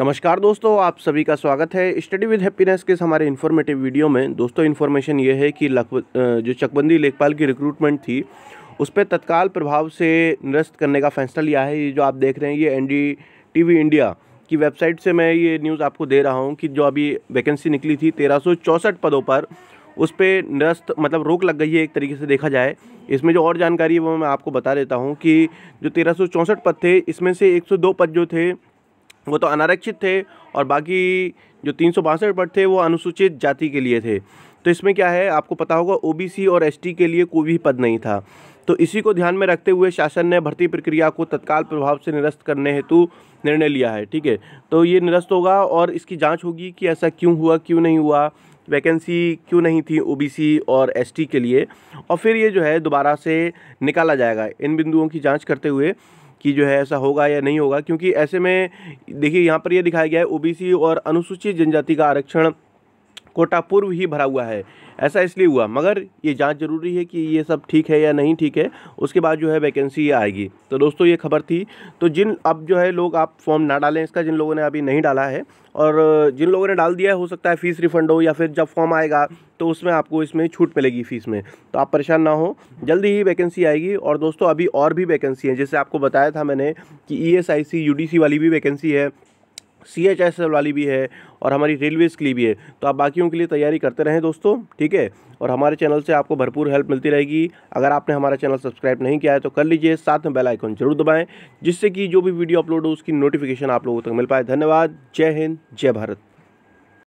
नमस्कार दोस्तों आप सभी का स्वागत है स्टडी विद हैप्पीनेस के हमारे इन्फॉर्मेटिव वीडियो में दोस्तों इन्फॉर्मेशन ये है कि जो चकबंदी लेखपाल की रिक्रूटमेंट थी उस पर तत्काल प्रभाव से निरस्त करने का फैसला लिया है ये जो आप देख रहे हैं ये एन डी इंडिया की वेबसाइट से मैं ये न्यूज़ आपको दे रहा हूँ कि जो अभी वैकेंसी निकली थी तेरह पदों पर उस पर निरस्त मतलब रोक लग गई है एक तरीके से देखा जाए इसमें जो और जानकारी है वो मैं आपको बता देता हूँ कि जो तेरह पद थे इसमें से एक पद जो थे वो तो अनारक्षित थे और बाकी जो तीन सौ बासठ पद थे वो अनुसूचित जाति के लिए थे तो इसमें क्या है आपको पता होगा ओ और एस के लिए कोई भी पद नहीं था तो इसी को ध्यान में रखते हुए शासन ने भर्ती प्रक्रिया को तत्काल प्रभाव से निरस्त करने हेतु निर्णय लिया है ठीक है तो ये निरस्त होगा और इसकी जांच होगी कि ऐसा क्यों हुआ क्यों नहीं हुआ वैकेंसी क्यों नहीं थी ओबीसी और एसटी के लिए और फिर ये जो है दोबारा से निकाला जाएगा इन बिंदुओं की जाँच करते हुए कि जो है ऐसा होगा या नहीं होगा क्योंकि ऐसे में देखिए यहाँ पर यह दिखाया गया है ओबीसी और अनुसूचित जनजाति का आरक्षण कोटा पूर्व ही भरा हुआ है ऐसा इसलिए हुआ मगर ये जांच जरूरी है कि ये सब ठीक है या नहीं ठीक है उसके बाद जो है वैकेंसी आएगी तो दोस्तों ये खबर थी तो जिन अब जो है लोग आप फॉर्म ना डालें इसका जिन लोगों ने अभी नहीं डाला है और जिन लोगों ने डाल दिया है हो सकता है फ़ीस रिफंड हो या फिर जब फॉर्म आएगा तो उसमें आपको इसमें छूट मिलेगी फ़ीस में तो आप परेशान ना हो जल्दी ही वैकेंसी आएगी और दोस्तों अभी और भी वैकेंसी है जैसे आपको बताया था मैंने कि E S I C U D C वाली भी वैकेंसी है सी एच एस एल वाली भी है और हमारी रेलवेज़ के लिए भी है तो आप बाकियों के लिए तैयारी करते रहें दोस्तों ठीक है और हमारे चैनल से आपको भरपूर हेल्प मिलती रहेगी अगर आपने हमारा चैनल सब्सक्राइब नहीं किया है तो कर लीजिए साथ में बेल आइकन जरूर दबाएं जिससे कि जो भी वीडियो अपलोड हो उसकी नोटिफिकेशन आप लोगों तक मिल पाए धन्यवाद जय हिंद जय भारत